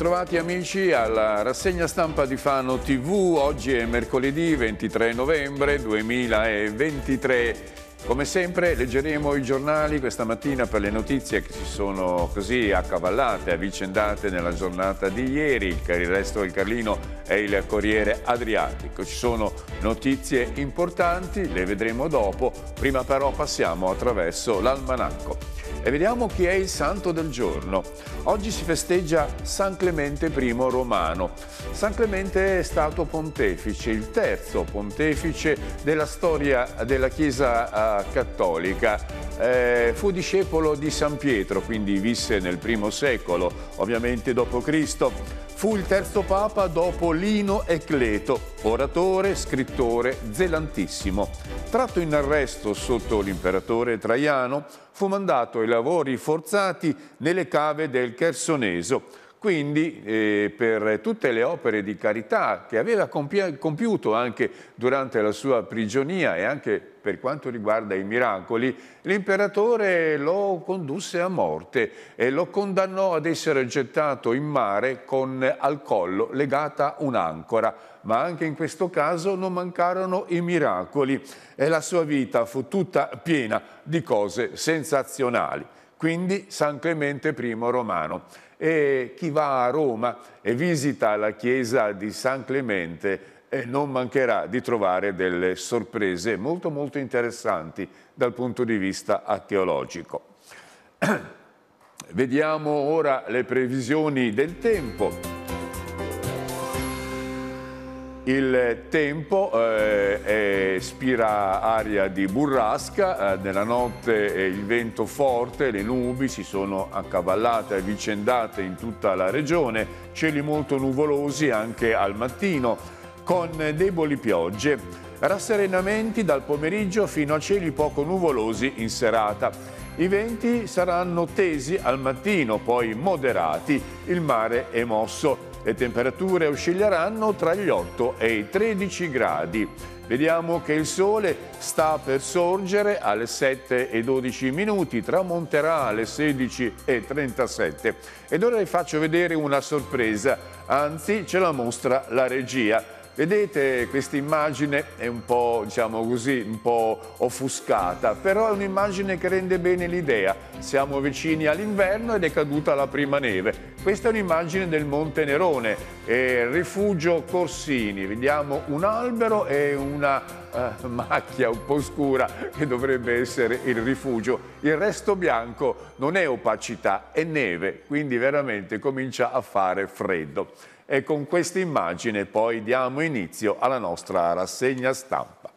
bentrovati amici alla rassegna stampa di Fano TV. Oggi è mercoledì 23 novembre 2023. Come sempre leggeremo i giornali questa mattina per le notizie che si sono così accavallate, avvicendate nella giornata di ieri. Il resto del Carlino è il Corriere Adriatico. Ci sono notizie importanti, le vedremo dopo. Prima però passiamo attraverso l'almanacco. E vediamo chi è il santo del giorno. Oggi si festeggia San Clemente I romano. San Clemente è stato pontefice, il terzo pontefice della storia della Chiesa eh, cattolica. Eh, fu discepolo di San Pietro, quindi visse nel primo secolo, ovviamente dopo Cristo Fu il terzo papa dopo Lino Ecleto, oratore, scrittore, zelantissimo. Tratto in arresto sotto l'imperatore Traiano, fu mandato ai lavori forzati nelle cave del Chersoneso, quindi eh, per tutte le opere di carità che aveva compiuto anche durante la sua prigionia e anche per quanto riguarda i miracoli, l'imperatore lo condusse a morte e lo condannò ad essere gettato in mare con al collo legata un'ancora. Ma anche in questo caso non mancarono i miracoli e la sua vita fu tutta piena di cose sensazionali quindi San Clemente I Romano. E chi va a Roma e visita la chiesa di San Clemente eh, non mancherà di trovare delle sorprese molto molto interessanti dal punto di vista teologico. Vediamo ora le previsioni del tempo. Il tempo eh, spira aria di burrasca, eh, nella notte eh, il vento forte, le nubi si sono accavallate, e vicendate in tutta la regione, cieli molto nuvolosi anche al mattino, con deboli piogge, rasserenamenti dal pomeriggio fino a cieli poco nuvolosi in serata. I venti saranno tesi al mattino, poi moderati, il mare è mosso le temperature oscilleranno tra gli 8 e i 13 gradi. Vediamo che il sole sta per sorgere alle 7 e 12 minuti, tramonterà alle 16 e 37. Ed ora vi faccio vedere una sorpresa, anzi ce la mostra la regia. Vedete questa immagine è un po', diciamo così, un po' offuscata, però è un'immagine che rende bene l'idea. Siamo vicini all'inverno ed è caduta la prima neve. Questa è un'immagine del Monte Nerone, eh, rifugio Corsini. Vediamo un albero e una eh, macchia un po' scura che dovrebbe essere il rifugio. Il resto bianco non è opacità, è neve, quindi veramente comincia a fare freddo e con questa immagine poi diamo inizio alla nostra rassegna stampa.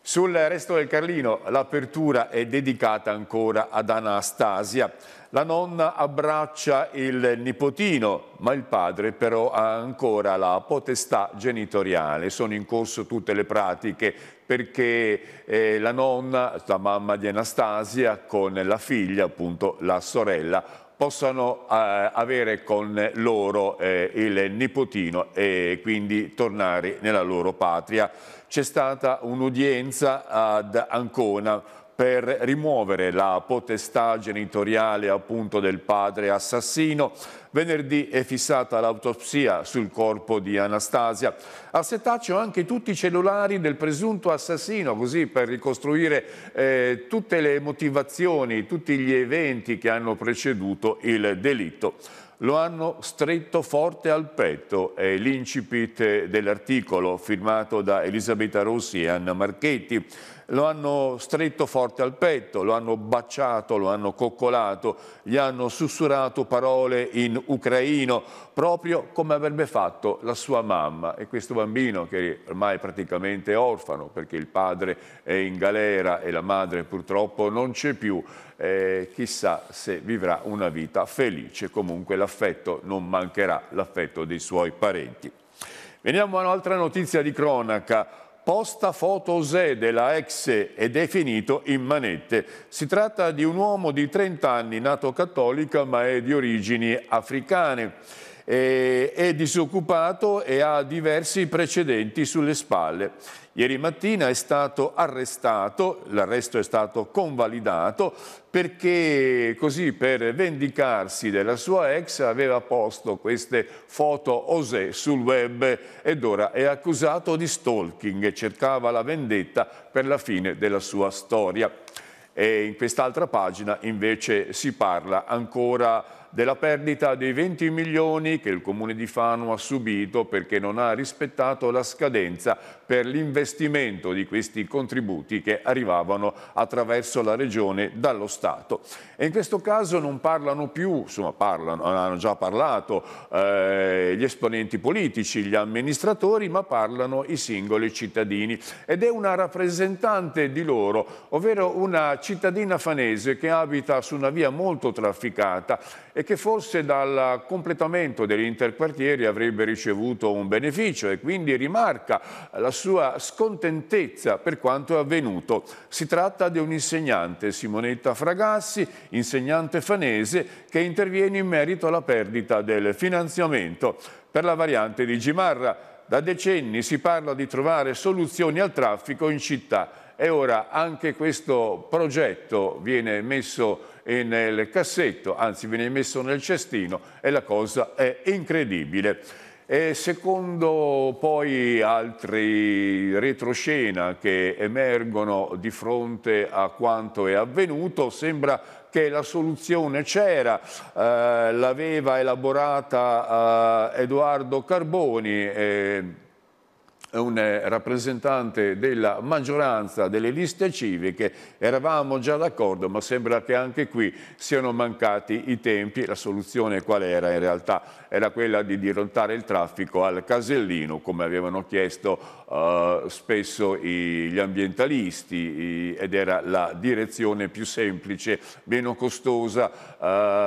Sul resto del Carlino l'apertura è dedicata ancora ad Anastasia. La nonna abbraccia il nipotino, ma il padre però ha ancora la potestà genitoriale. Sono in corso tutte le pratiche perché eh, la nonna, la mamma di Anastasia, con la figlia, appunto la sorella, possano eh, avere con loro eh, il nipotino e quindi tornare nella loro patria. C'è stata un'udienza ad Ancona, per rimuovere la potestà genitoriale appunto del padre assassino. Venerdì è fissata l'autopsia sul corpo di Anastasia. A setaccio anche tutti i cellulari del presunto assassino, così per ricostruire eh, tutte le motivazioni, tutti gli eventi che hanno preceduto il delitto lo hanno stretto forte al petto. È l'incipit dell'articolo firmato da Elisabetta Rossi e Anna Marchetti lo hanno stretto forte al petto, lo hanno baciato, lo hanno coccolato, gli hanno sussurrato parole in ucraino, proprio come avrebbe fatto la sua mamma. E questo bambino, che ormai è praticamente orfano, perché il padre è in galera e la madre purtroppo non c'è più, eh, chissà se vivrà una vita felice. Comunque l'affetto non mancherà, l'affetto dei suoi parenti. Veniamo a un'altra notizia di cronaca posta foto Osè della ex ed è finito in manette. Si tratta di un uomo di 30 anni nato cattolica ma è di origini africane eh, è disoccupato e ha diversi precedenti sulle spalle. Ieri mattina è stato arrestato, l'arresto è stato convalidato perché così per vendicarsi della sua ex aveva posto queste foto osè sul web ed ora è accusato di stalking e cercava la vendetta per la fine della sua storia. E in quest'altra pagina invece si parla ancora della perdita dei 20 milioni che il Comune di Fano ha subito perché non ha rispettato la scadenza per l'investimento di questi contributi che arrivavano attraverso la Regione dallo Stato. E in questo caso non parlano più, insomma parlano, hanno già parlato eh, gli esponenti politici, gli amministratori, ma parlano i singoli cittadini. Ed è una rappresentante di loro, ovvero una cittadina fanese che abita su una via molto trafficata e che forse dal completamento degli interquartieri avrebbe ricevuto un beneficio e quindi rimarca la sua scontentezza per quanto è avvenuto. Si tratta di un'insegnante, Simonetta Fragassi, insegnante fanese, che interviene in merito alla perdita del finanziamento per la variante di Gimarra. Da decenni si parla di trovare soluzioni al traffico in città e ora anche questo progetto viene messo nel cassetto, anzi viene messo nel cestino e la cosa è incredibile. E secondo poi altri retroscena che emergono di fronte a quanto è avvenuto, sembra che la soluzione c'era, eh, l'aveva elaborata eh, Edoardo Carboni. Eh, un eh, rappresentante della maggioranza delle liste civiche, eravamo già d'accordo ma sembra che anche qui siano mancati i tempi, la soluzione qual era in realtà? Era quella di dirottare il traffico al casellino come avevano chiesto uh, spesso i, gli ambientalisti i, ed era la direzione più semplice, meno costosa,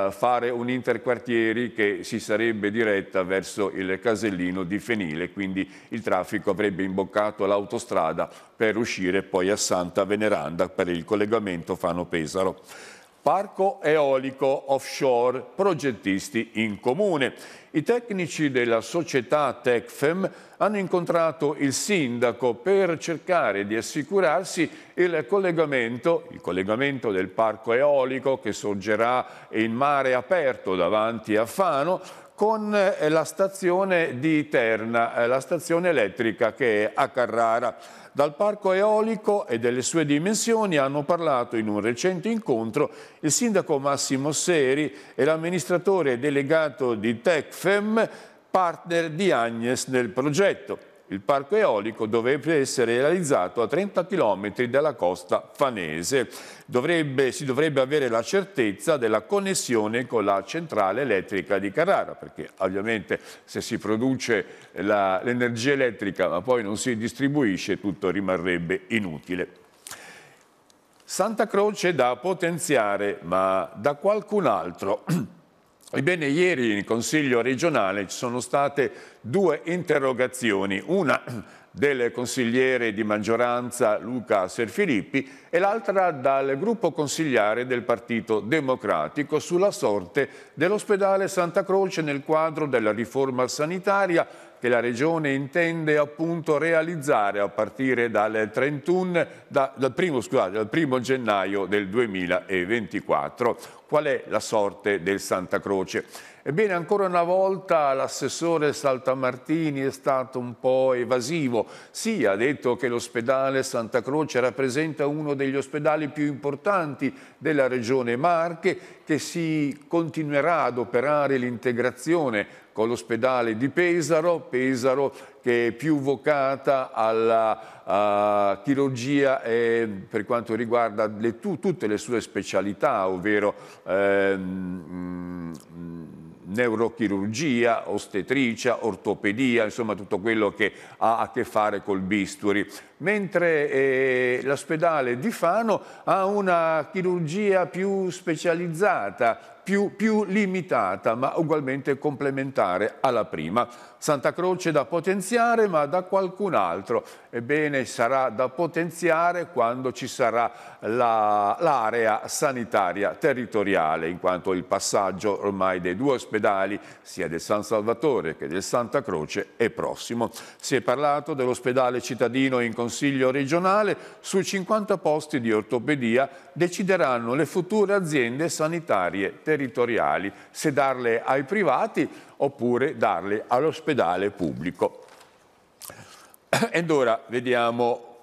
uh, fare un interquartieri che si sarebbe diretta verso il casellino di Fenile, quindi il traffico avrebbe imboccato l'autostrada per uscire poi a Santa Veneranda per il collegamento Fano-Pesaro. Parco eolico offshore, progettisti in comune. I tecnici della società Tecfem hanno incontrato il sindaco per cercare di assicurarsi il collegamento, il collegamento del parco eolico che sorgerà in mare aperto davanti a Fano con eh, la stazione di Terna, eh, la stazione elettrica che è a Carrara. Dal parco eolico e delle sue dimensioni hanno parlato in un recente incontro il sindaco Massimo Seri e l'amministratore delegato di Tecfem, partner di Agnes nel progetto il parco eolico dovrebbe essere realizzato a 30 km dalla costa fanese. Dovrebbe, si dovrebbe avere la certezza della connessione con la centrale elettrica di Carrara, perché ovviamente se si produce l'energia elettrica ma poi non si distribuisce tutto rimarrebbe inutile. Santa Croce da potenziare, ma da qualcun altro. Ebbene, ieri in Consiglio regionale ci sono state due interrogazioni, una del consigliere di maggioranza Luca Serfilippi e l'altra dal gruppo consigliare del Partito Democratico sulla sorte dell'ospedale Santa Croce nel quadro della riforma sanitaria che la Regione intende appunto realizzare a partire dal, 31, da, dal, primo, scusate, dal primo gennaio del 2024. Qual è la sorte del Santa Croce? Ebbene, ancora una volta l'assessore Saltamartini è stato un po' evasivo. Sì, ha detto che l'ospedale Santa Croce rappresenta uno degli ospedali più importanti della regione Marche, che si continuerà ad operare l'integrazione con l'ospedale di Pesaro, Pesaro che è più vocata alla uh, chirurgia eh, per quanto riguarda le tu, tutte le sue specialità, ovvero ehm, mm, neurochirurgia, ostetricia, ortopedia, insomma tutto quello che ha a che fare col bisturi mentre eh, l'ospedale di Fano ha una chirurgia più specializzata, più, più, limitata ma ugualmente complementare alla prima. Santa Croce da potenziare ma da qualcun altro. Ebbene sarà da potenziare quando ci sarà l'area la, sanitaria territoriale in quanto il passaggio ormai dei due ospedali sia del San Salvatore che del Santa Croce è prossimo. Si è parlato dell'ospedale cittadino in consiglio Consiglio regionale sui 50 posti di ortopedia decideranno le future aziende sanitarie territoriali, se darle ai privati oppure darle all'ospedale pubblico. Ed ora vediamo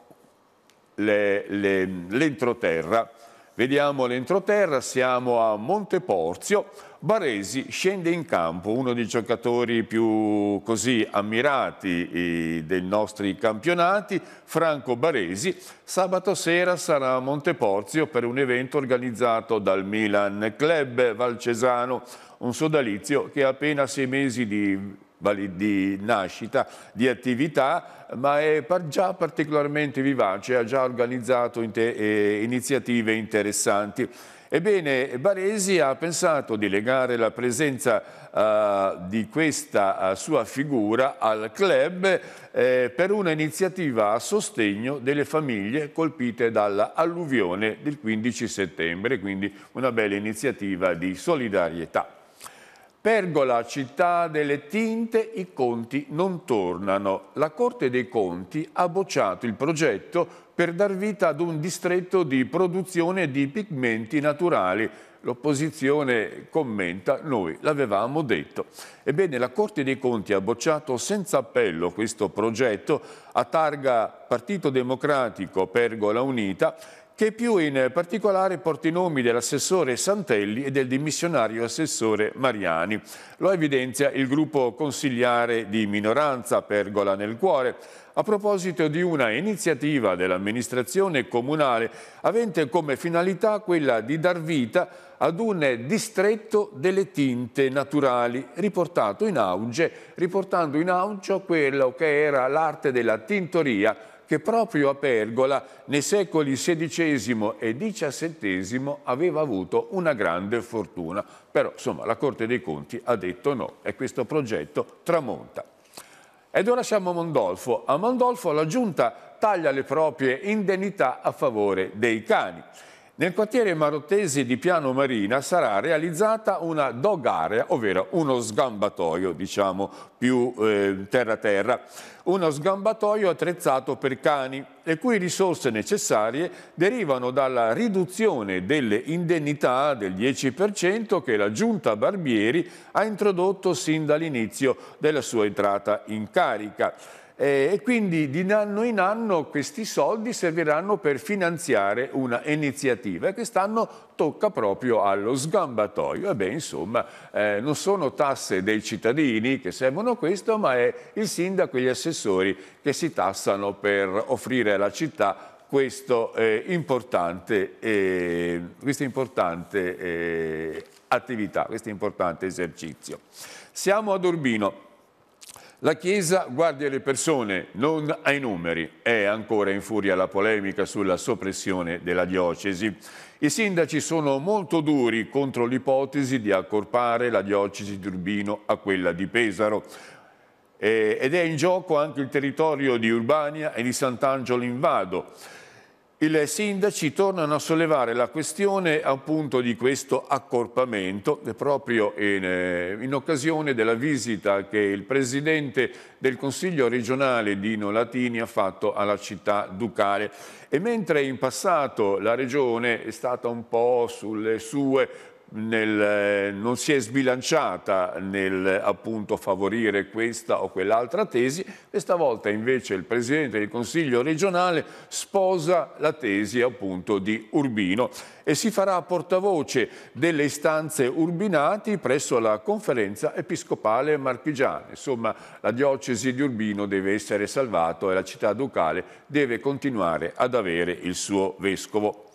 l'entroterra. Le, le, vediamo l'entroterra, siamo a Monteporzio, Baresi scende in campo, uno dei giocatori più così ammirati eh, dei nostri campionati, Franco Baresi, sabato sera sarà a Monteporzio per un evento organizzato dal Milan Club Valcesano, un sodalizio che ha appena sei mesi di di nascita, di attività, ma è già particolarmente vivace, ha già organizzato eh, iniziative interessanti. Ebbene, Baresi ha pensato di legare la presenza uh, di questa uh, sua figura al club eh, per un'iniziativa a sostegno delle famiglie colpite dall'alluvione del 15 settembre, quindi una bella iniziativa di solidarietà. Pergola, città delle tinte, i conti non tornano. La Corte dei Conti ha bocciato il progetto per dar vita ad un distretto di produzione di pigmenti naturali. L'opposizione commenta, noi l'avevamo detto. Ebbene, la Corte dei Conti ha bocciato senza appello questo progetto a targa Partito Democratico Pergola Unita che più in particolare porta i nomi dell'assessore Santelli e del dimissionario assessore Mariani. Lo evidenzia il gruppo consigliare di minoranza Pergola nel Cuore, a proposito di una iniziativa dell'amministrazione comunale avente come finalità quella di dar vita ad un distretto delle tinte naturali riportato in auge, riportando in auge quello che era l'arte della tintoria che proprio a Pergola nei secoli XVI e XVII aveva avuto una grande fortuna. Però insomma la Corte dei Conti ha detto no e questo progetto tramonta. Ed ora siamo a Mondolfo. A Mondolfo la Giunta taglia le proprie indennità a favore dei cani. Nel quartiere marottese di Piano Marina sarà realizzata una dog area, ovvero uno sgambatoio, diciamo, più eh, terra-terra. Eh, uno sgambatoio attrezzato per cani, le cui risorse necessarie derivano dalla riduzione delle indennità del 10% che la Giunta Barbieri ha introdotto sin dall'inizio della sua entrata in carica. Eh, e quindi di anno in anno questi soldi serviranno per finanziare una iniziativa e quest'anno tocca proprio allo sgambatoio. E beh, insomma, eh, non sono tasse dei cittadini che servono questo, ma è il sindaco e gli assessori che si tassano per offrire alla città questo, eh, importante, eh, questa importante eh, attività, questo importante esercizio. Siamo ad Urbino. La Chiesa guardi alle persone, non ai numeri. È ancora in furia la polemica sulla soppressione della diocesi. I sindaci sono molto duri contro l'ipotesi di accorpare la diocesi di Urbino a quella di Pesaro. Eh, ed è in gioco anche il territorio di Urbania e di Sant'Angelo in Vado i sindaci tornano a sollevare la questione appunto di questo accorpamento eh, proprio in, eh, in, occasione della visita che il presidente del Consiglio regionale di Nolatini ha fatto alla città ducale e mentre in passato la regione è stata un po' sulle sue nel, eh, non si è sbilanciata nel appunto, favorire questa o quell'altra tesi, questa volta invece il Presidente del Consiglio regionale sposa la tesi appunto, di Urbino e si farà portavoce delle istanze urbinati presso la conferenza episcopale marchigiana. Insomma, la diocesi di Urbino deve essere salvata e la città ducale deve continuare ad avere il suo vescovo.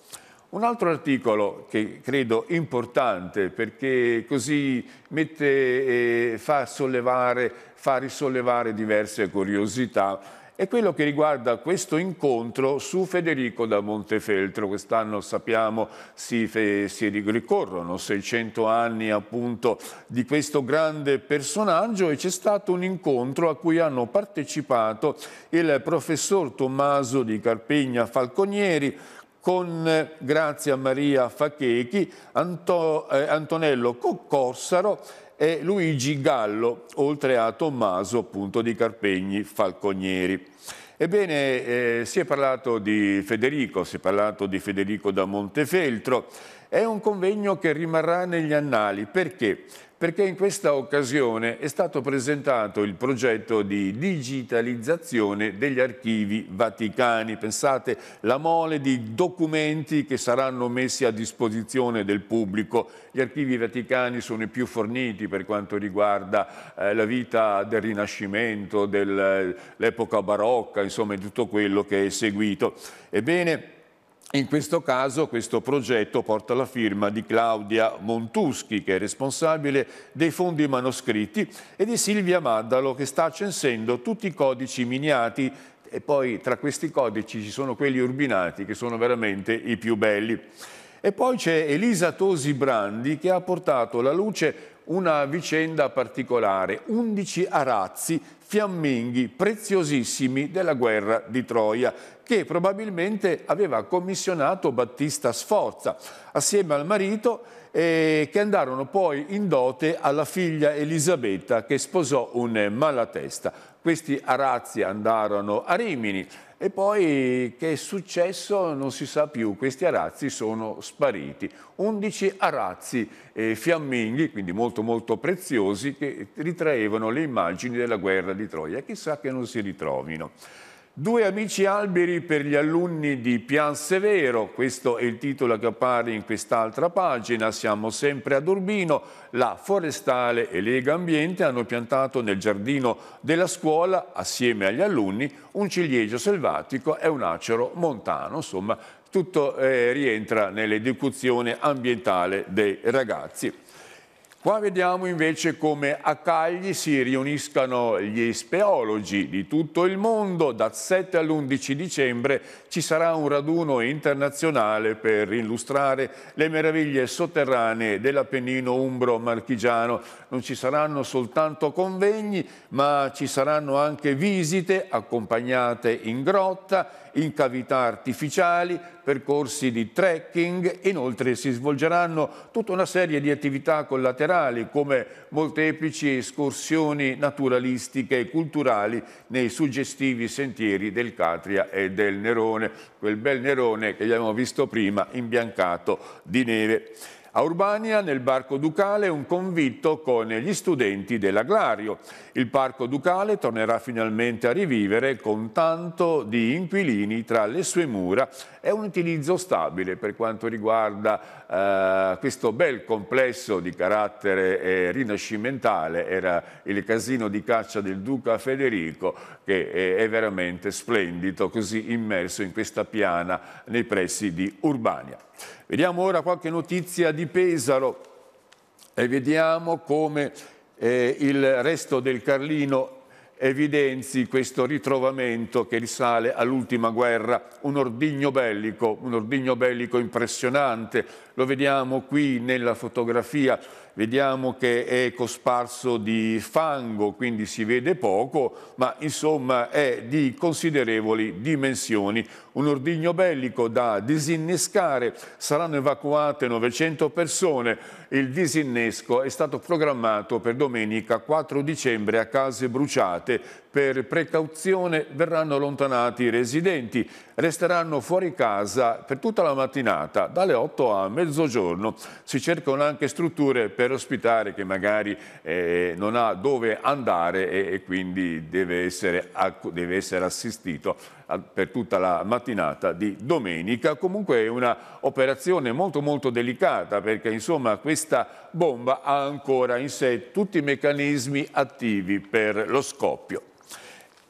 Un altro articolo che credo importante perché così mette, eh, fa, sollevare, fa risollevare diverse curiosità è quello che riguarda questo incontro su Federico da Montefeltro. Quest'anno sappiamo si, si, ricorrono 600 anni appunto di questo grande personaggio e c'è stato un incontro a cui hanno partecipato il professor Tommaso di Carpegna Falconieri, con Grazia Maria Fachechi, Anto, eh, Antonello Coccorsaro e Luigi Gallo, oltre a Tommaso appunto, di Carpegni Falconieri. Ebbene, eh, si è parlato di Federico, si è parlato di Federico da Montefeltro, è un convegno che rimarrà negli annali. Perché? Perché in questa occasione è stato presentato il progetto di digitalizzazione degli archivi vaticani. Pensate, la mole di documenti che saranno messi a disposizione del pubblico. Gli archivi vaticani sono i più forniti per quanto riguarda eh, la vita del Rinascimento, dell'epoca eh, barocca, insomma, di tutto quello che è seguito. Ebbene, in questo caso questo progetto porta la firma di Claudia Montuschi che è responsabile dei fondi manoscritti e di Silvia Maddalo che sta censendo tutti i codici miniati e poi tra questi codici ci sono quelli urbinati che sono veramente i più belli. E poi c'è Elisa Tosi Brandi che ha portato alla luce una vicenda particolare, 11 arazzi fiamminghi preziosissimi della guerra di Troia che probabilmente aveva commissionato Battista Sforza assieme al marito eh, che andarono poi in dote alla figlia Elisabetta che sposò un malatesta. Questi arazzi andarono a Rimini e poi che è successo non si sa più, questi arazzi sono spariti. 11 arazzi eh, fiamminghi, quindi molto molto preziosi, che ritraevano le immagini della guerra di Troia, chissà che non si ritrovino. Due amici alberi per gli alunni di Pian Severo, questo è il titolo che appare in quest'altra pagina, siamo sempre ad Urbino, la Forestale e Lega Ambiente hanno piantato nel giardino della scuola, assieme agli alunni, un ciliegio selvatico e un acero montano, insomma tutto eh, rientra nell'educazione ambientale dei ragazzi. Qua vediamo invece come a Cagli si riuniscano gli speologi di tutto il mondo. Da 7 all'11 dicembre ci sarà un raduno internazionale per illustrare le meraviglie sotterranee dell'Appennino Umbro-Marchigiano. Non ci saranno soltanto convegni, ma ci saranno anche visite accompagnate in grotta, in cavità artificiali, percorsi di trekking. Inoltre si svolgeranno tutta una serie di attività collaterali culturali come molteplici escursioni naturalistiche e culturali nei suggestivi sentieri del Catria e del Nerone, quel bel Nerone che abbiamo visto prima imbiancato di neve. A Urbania, nel Barco Ducale, un convitto con gli studenti dell'Aglario. Il Parco Ducale tornerà finalmente a rivivere con tanto di inquilini tra le sue mura È un utilizzo stabile per quanto riguarda eh, questo bel complesso di carattere eh, rinascimentale. Era il casino di caccia del Duca Federico che eh, è veramente splendido, così immerso in questa piana nei pressi di Urbania. Vediamo ora qualche notizia di Pesaro e vediamo come eh, il resto del Carlino evidenzi questo ritrovamento che risale all'ultima guerra, un ordigno bellico, un ordigno bellico impressionante. Lo vediamo qui nella fotografia vediamo che è cosparso di fango, quindi si vede poco, ma insomma è di considerevoli dimensioni. Un ordigno bellico da disinnescare, saranno evacuate 900 persone. Il disinnesco è stato programmato per domenica 4 dicembre a case bruciate. Per precauzione verranno allontanati i residenti, resteranno fuori casa per tutta la mattinata, dalle 8 a mezzogiorno. Si cercano anche strutture per per ospitare che magari eh, non ha dove andare e, e quindi deve essere, deve essere assistito per tutta la mattinata di domenica. Comunque è un'operazione molto molto delicata perché insomma questa bomba ha ancora in sé tutti i meccanismi attivi per lo scoppio.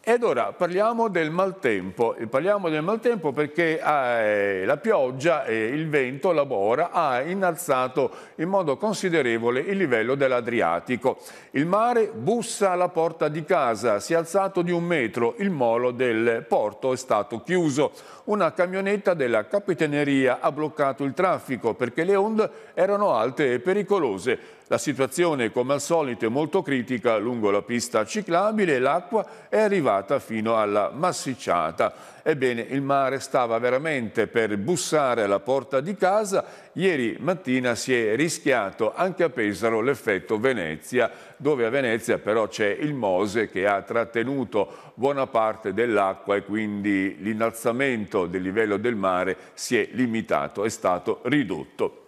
Ed ora parliamo del maltempo, parliamo del maltempo perché eh, la pioggia e il vento, la bora, ha innalzato in modo considerevole il livello dell'Adriatico. Il mare bussa alla porta di casa, si è alzato di un metro, il molo del porto è stato chiuso. Una camionetta della capitaneria ha bloccato il traffico perché le onde erano alte e pericolose. La situazione come al solito è molto critica lungo la pista ciclabile, e l'acqua è arrivata ondulata fino alla massicciata. Ebbene, il mare stava veramente per bussare alla porta di casa. Ieri mattina si è rischiato anche a Pesaro l'effetto Venezia, dove a Venezia però c'è il Mose che ha trattenuto buona parte dell'acqua e quindi l'innalzamento del livello del mare si è limitato, è stato ridotto.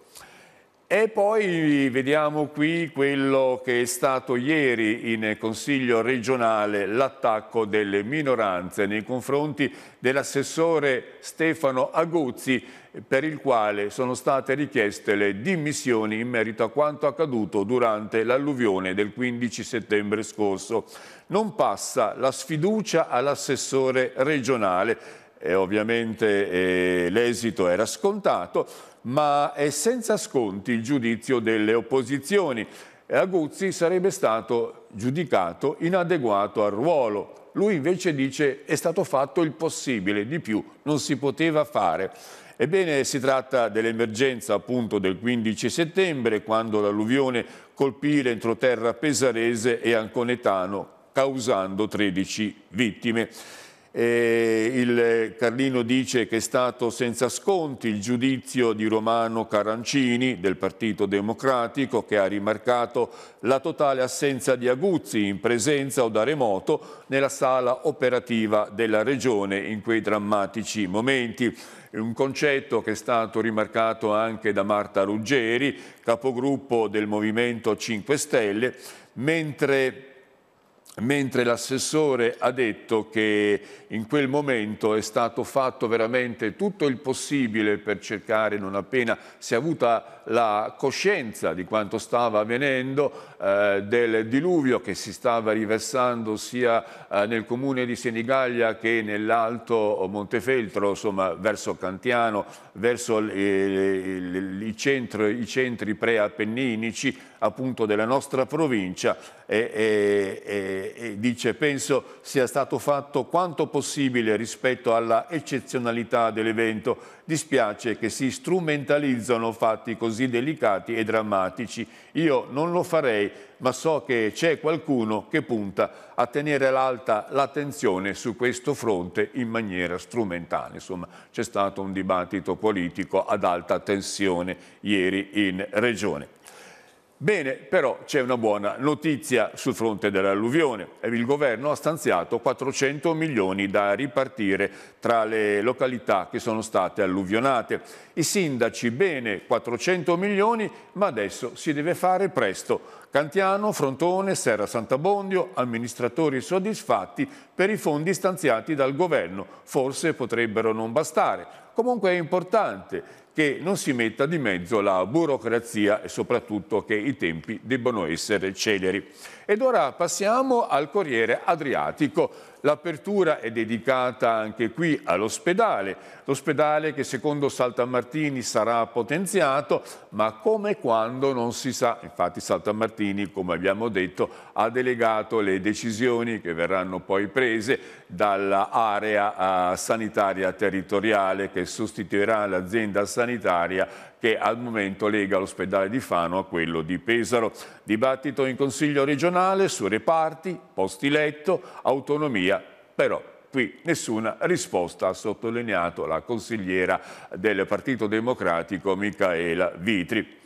E poi vediamo qui quello che è stato ieri in Consiglio regionale, l'attacco delle minoranze nei confronti dell'assessore Stefano Aguzzi per il quale sono state richieste le dimissioni in merito a quanto accaduto durante l'alluvione del 15 settembre scorso. Non passa la sfiducia all'assessore regionale e ovviamente eh, l'esito era scontato, ma è senza sconti il giudizio delle opposizioni e Aguzzi sarebbe stato giudicato inadeguato al ruolo. Lui invece dice è stato fatto il possibile, di più non si poteva fare. Ebbene, si tratta dell'emergenza appunto del 15 settembre, quando l'alluvione colpì l'entroterra pesarese e anconetano, causando 13 vittime. E il Carlino dice che è stato senza sconti il giudizio di Romano Carancini del Partito Democratico che ha rimarcato la totale assenza di Aguzzi in presenza o da remoto nella sala operativa della Regione in quei drammatici momenti un concetto che è stato rimarcato anche da Marta Ruggeri, capogruppo del Movimento 5 Stelle, mentre mentre l'assessore ha detto che in quel momento è stato fatto veramente tutto il possibile per cercare, non appena si è avuta la coscienza di quanto stava avvenendo, eh, del diluvio che si stava riversando sia eh, nel comune di Senigallia che nell'Alto Montefeltro, insomma verso Cantiano, verso eh, i, centri, i centri preappenninici, appunto della nostra provincia e, e, e, e dice penso sia stato fatto quanto possibile rispetto alla eccezionalità dell'evento. Dispiace che si strumentalizzano fatti così delicati e drammatici. Io non lo farei, ma so che c'è qualcuno che punta a tenere l'alta l'attenzione su questo fronte in maniera strumentale. Insomma, c'è stato un dibattito politico ad alta tensione ieri in Regione. Bene, però c'è una buona notizia sul fronte dell'alluvione. Eh, il governo ha stanziato 400 milioni da ripartire tra le località che sono state alluvionate. I sindaci bene 400 milioni, ma adesso si deve fare presto. Cantiano, Frontone, Serra Santabondio, amministratori soddisfatti per i fondi stanziati dal governo. Forse potrebbero non bastare. Comunque è importante che non si metta di mezzo la burocrazia e soprattutto che i tempi debbano essere celeri. Ed ora passiamo al Corriere Adriatico. L'apertura è dedicata anche qui all'ospedale, l'ospedale che secondo Saltamartini sarà potenziato, ma come e quando non si sa. Infatti Saltamartini, come abbiamo detto, ha delegato le decisioni che verranno poi prese dall'area eh, sanitaria territoriale che sostituirà l'azienda sanitaria che al momento lega l'ospedale di Fano a quello di Pesaro. Dibattito in Consiglio regionale su reparti, posti letto, autonomia, però qui nessuna risposta, ha sottolineato la consigliera del Partito Democratico Micaela Vitri.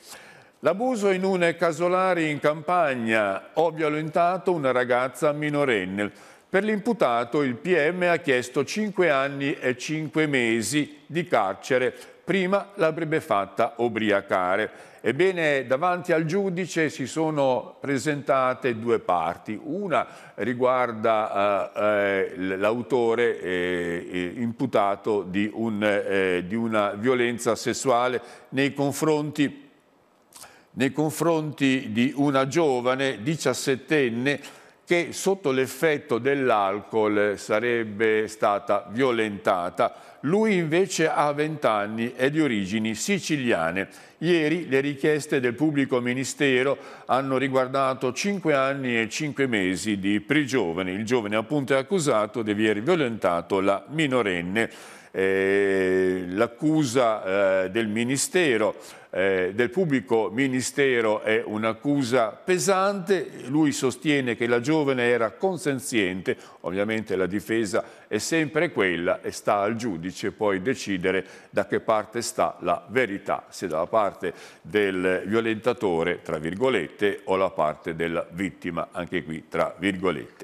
L'abuso in un casolare in campagna, ovvio violentato una ragazza minorenne. Per l'imputato il PM ha chiesto 5 anni e 5 mesi di carcere prima l'avrebbe fatta ubriacare. Ebbene, davanti al giudice si sono presentate due parti. Una riguarda eh, eh l'autore eh, eh, imputato di, un, eh, di, una violenza sessuale nei confronti, nei confronti di una giovane diciassettenne che sotto l'effetto dell'alcol sarebbe stata violentata. Lui invece ha 20 anni, è di origini siciliane. Ieri le richieste del pubblico ministero hanno riguardato 5 anni e 5 mesi di prigione. Il giovane appunto è accusato di aver violentato la minorenne. Eh, l'accusa eh, del Ministero, eh, del pubblico Ministero è un'accusa pesante, lui sostiene che la giovane era consenziente, ovviamente la difesa è sempre quella e sta al giudice poi decidere da che parte sta la verità, se dalla parte del violentatore, tra virgolette, o la parte della vittima, anche qui, tra virgolette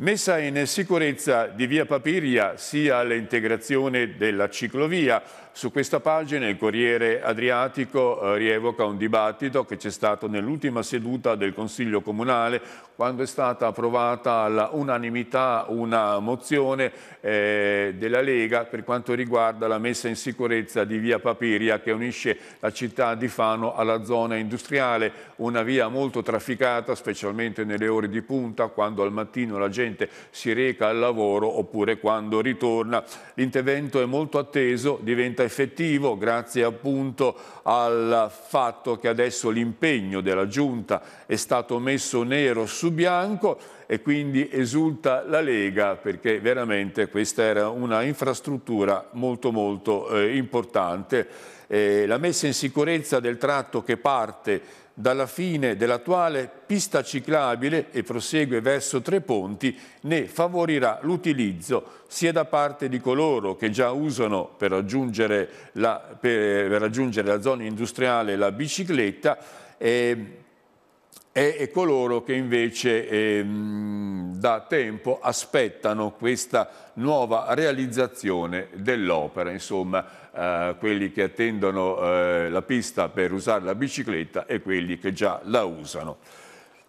messa in sicurezza di via Papiria sia l'integrazione della ciclovia. Su questa pagina il Corriere Adriatico eh, rievoca un dibattito che c'è stato nell'ultima seduta del Consiglio Comunale quando è stata approvata all'unanimità una mozione eh, della Lega per quanto riguarda la messa in sicurezza di via Papiria che unisce la città di Fano alla zona industriale, una via molto trafficata specialmente nelle ore di punta quando al mattino la gente docente si reca al lavoro oppure quando ritorna. L'intervento è molto atteso, diventa effettivo grazie appunto al fatto che adesso l'impegno della Giunta è stato messo nero su bianco e quindi esulta la Lega perché veramente questa era una infrastruttura molto molto eh, importante. Eh, la messa in sicurezza del tratto che parte dalla fine dell'attuale pista ciclabile e prosegue verso Tre Ponti, ne favorirà l'utilizzo sia da parte di coloro che già usano per raggiungere la, per, per raggiungere la zona industriale la bicicletta eh, e, e, coloro che invece eh, da tempo aspettano questa nuova realizzazione dell'opera. Insomma, eh, quelli che attendono eh, la pista per usare la bicicletta e quelli che già la usano.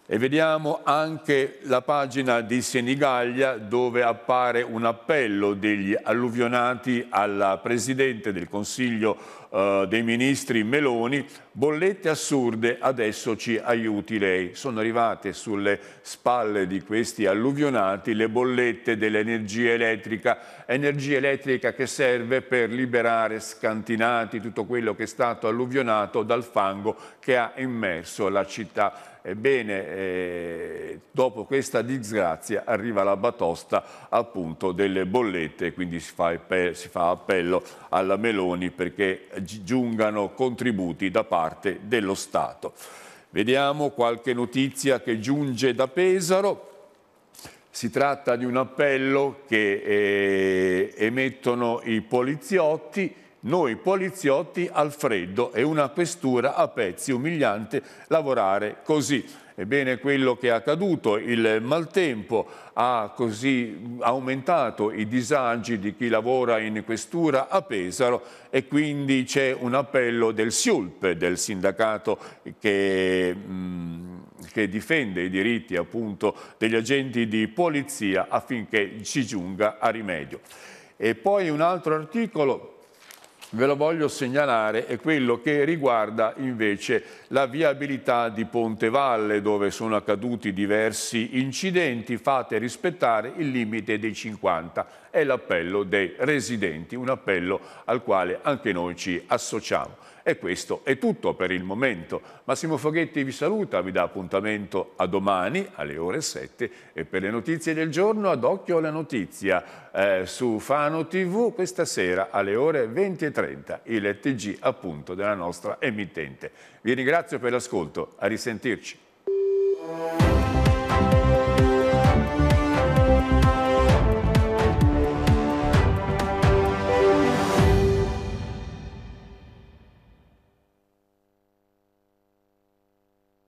E vediamo anche la pagina di Senigallia dove appare un appello degli alluvionati alla Presidente del Consiglio eh, dei ministri Meloni, bollette assurde, adesso ci aiuti lei. Sono arrivate sulle spalle di questi alluvionati le bollette dell'energia elettrica, energia elettrica che serve per liberare scantinati tutto quello che è stato alluvionato dal fango che ha immerso la città Ebbene, eh, dopo questa disgrazia arriva la batosta appunto delle bollette, quindi si fa, si fa appello alla Meloni perché giungano contributi da parte dello Stato. Vediamo qualche notizia che giunge da Pesaro. Si tratta di un appello che eh, emettono i poliziotti noi poliziotti al freddo e una questura a pezzi, umiliante lavorare così. Ebbene, quello che è accaduto, il maltempo, ha così aumentato i disagi di chi lavora in questura a Pesaro e quindi c'è un appello del SIULP, del sindacato che, mm, che difende i diritti appunto, degli agenti di polizia affinché ci giunga a rimedio. E poi un altro articolo ve lo voglio segnalare è quello che riguarda invece la viabilità di Ponte Valle dove sono accaduti diversi incidenti, fate rispettare il limite dei 50, è l'appello dei residenti, un appello al quale anche noi ci associamo. E questo è tutto per il momento. Massimo Foghetti vi saluta, vi dà appuntamento a domani alle ore 7 e per le notizie del giorno ad occhio alla notizia eh, su Fano TV questa sera alle ore 20.30, il TG appunto della nostra emittente. Vi ringrazio per l'ascolto, a risentirci.